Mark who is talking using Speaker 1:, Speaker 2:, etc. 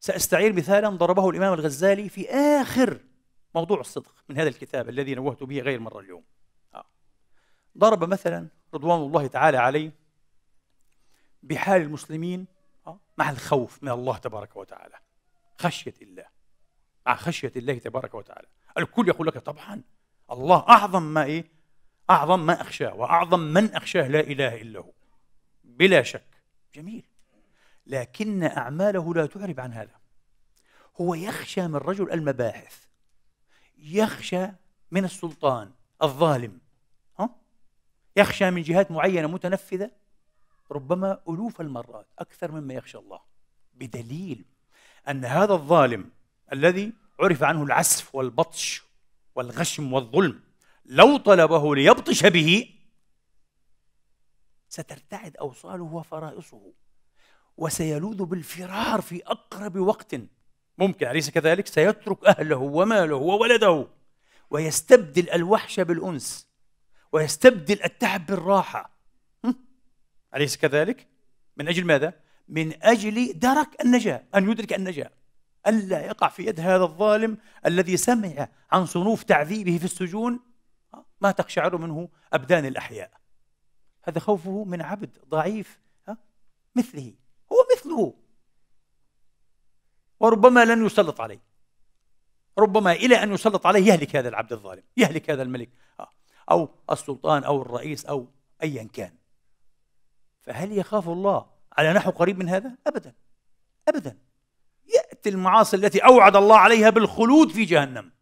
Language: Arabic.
Speaker 1: سأستعير مثالا ضربه الإمام الغزالي في آخر موضوع الصدق من هذا الكتاب الذي نوهت به غير مرة اليوم آه. ضرب مثلا رضوان الله تعالى عليه بحال المسلمين آه، مع الخوف من الله تبارك وتعالى خشية الله مع خشية الله تبارك وتعالى الكل يقول لك طبعا الله أعظم ما إيه أعظم ما أخشاه وأعظم من أخشاه لا إله إلا هو بلا شك جميل لكن أعماله لا تعرب عن هذا هو يخشى من رجل المباحث يخشى من السلطان الظالم ها؟ يخشى من جهات معينة متنفذة ربما ألوف المرات أكثر مما يخشى الله بدليل أن هذا الظالم الذي عرف عنه العسف والبطش والغشم والظلم لو طلبه ليبطش به سترتعد أوصاله وفرائصه وسيلوذ بالفرار في أقرب وقت ممكن أليس كذلك؟ سيترك أهله وماله وولده ويستبدل الوحشة بالأنس ويستبدل التعب بالراحة أليس كذلك؟ من أجل ماذا؟ من أجل درك النجاة أن يدرك النجاة ألا يقع في يد هذا الظالم الذي سمع عن صنوف تعذيبه في السجون آه، ما تقشعر منه أبدان الأحياء هذا خوفه من عبد ضعيف آه، مثله مثله وربما لن يسلط عليه ربما إلى أن يسلط عليه يهلك هذا العبد الظالم يهلك هذا الملك أو السلطان أو الرئيس أو أيا كان فهل يخاف الله على نحو قريب من هذا؟ أبدا أبدا يأتي المعاصي التي أوعد الله عليها بالخلود في جهنم